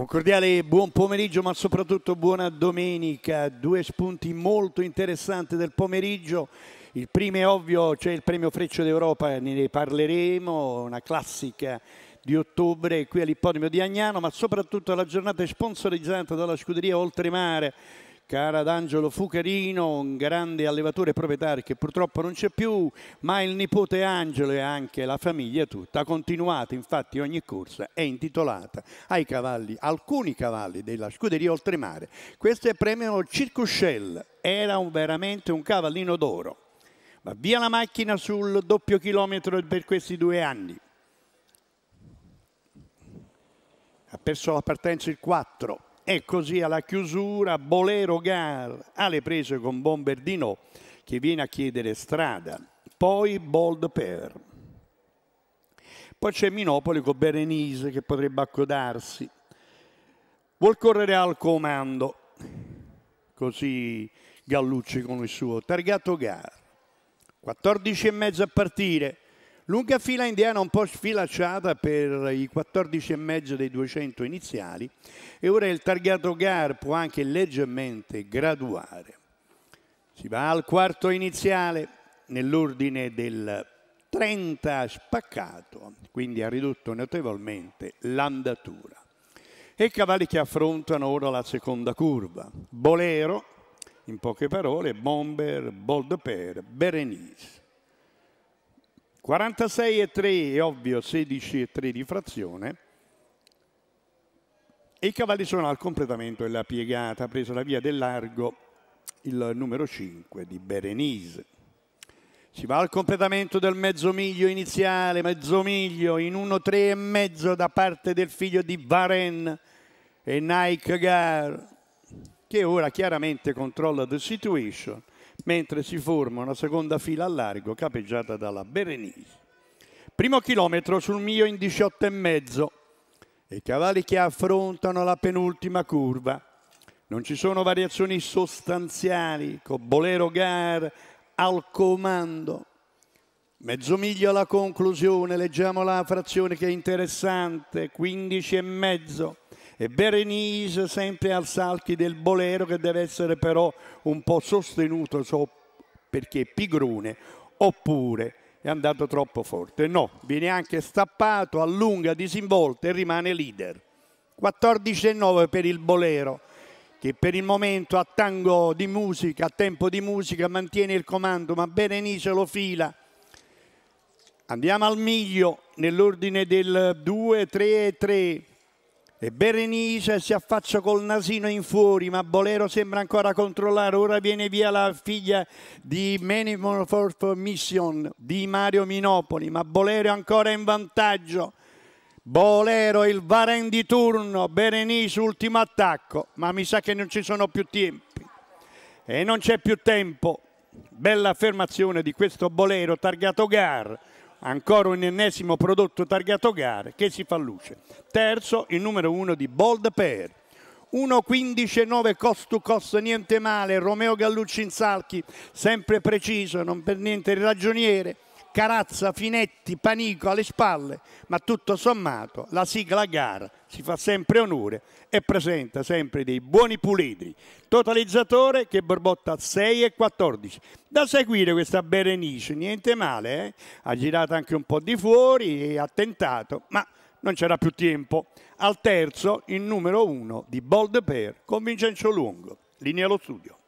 Un cordiale buon pomeriggio ma soprattutto buona domenica, due spunti molto interessanti del pomeriggio. Il primo è ovvio, c'è il premio Freccio d'Europa, ne parleremo, una classica di ottobre qui all'Ipponimo di Agnano, ma soprattutto la giornata è sponsorizzata dalla scuderia Oltremare cara D'Angelo Angelo Fucarino, un grande allevatore proprietario che purtroppo non c'è più, ma il nipote Angelo e anche la famiglia tutta ha continuato, infatti ogni corsa è intitolata ai cavalli, alcuni cavalli della scuderia Oltremare. Questo è il premio Circuscell, era un, veramente un cavallino d'oro. Va via la macchina sul doppio chilometro per questi due anni. Ha perso la partenza il 4 e così alla chiusura Bolero Gar alle prese con Bomberdino che viene a chiedere strada, poi Bold Per. Poi c'è Minopoli con Berenice che potrebbe accodarsi. Vuol correre al comando, così Gallucci con il suo targato Gar. 14 e mezzo a partire, Lunga fila indiana un po' sfilacciata per i 14,5 dei 200 iniziali e ora il targato GAR può anche leggermente graduare. Si va al quarto iniziale nell'ordine del 30 spaccato, quindi ha ridotto notevolmente l'andatura. E i cavalli che affrontano ora la seconda curva. Bolero, in poche parole, Bomber, Bold Pair, Berenice. 46 e 3 è ovvio, 16 e 3 di frazione. E i cavalli sono al completamento della piegata, presa la via del largo il numero 5 di Berenice Si va al completamento del mezzo miglio iniziale, mezzo miglio in 1-3 e mezzo da parte del figlio di Varen e Nike Gar, che ora chiaramente controlla the situation mentre si forma una seconda fila a largo capeggiata dalla Berenice. Primo chilometro sul mio in 18 e mezzo i cavalli che affrontano la penultima curva. Non ci sono variazioni sostanziali con Bolero Gar al comando. Mezzo miglio alla conclusione, leggiamo la frazione che è interessante, 15 e mezzo e Berenice sempre al salti del bolero che deve essere però un po' sostenuto so, perché Pigrone oppure è andato troppo forte. No, viene anche stappato, allunga, disinvolta e rimane leader. 14-9 per il Bolero che per il momento a tango di musica, a tempo di musica mantiene il comando, ma Berenice lo fila. Andiamo al miglio nell'ordine del 2-3-3. E Berenice si affaccia col nasino in fuori, ma Bolero sembra ancora controllare. Ora viene via la figlia di Manifort for Mission di Mario Minopoli, ma Bolero è ancora in vantaggio. Bolero, il Varen di turno, Berenice, ultimo attacco, ma mi sa che non ci sono più tempi. E non c'è più tempo. Bella affermazione di questo Bolero, targato Gar ancora un ennesimo prodotto targato gare che si fa luce. Terzo, il numero uno di Bold Pair. 1.15.9 cost to cost, niente male, Romeo Gallucci in salchi, sempre preciso, non per niente il ragioniere. Carazza, Finetti, Panico alle spalle, ma tutto sommato la sigla gara si fa sempre onore e presenta sempre dei buoni puledri. Totalizzatore che borbotta 6 e 14. Da seguire questa Berenice, niente male, eh? ha girato anche un po' di fuori e ha tentato, ma non c'era più tempo. Al terzo il numero 1 di Bold Pair con Vincenzo Lungo. Linea allo studio.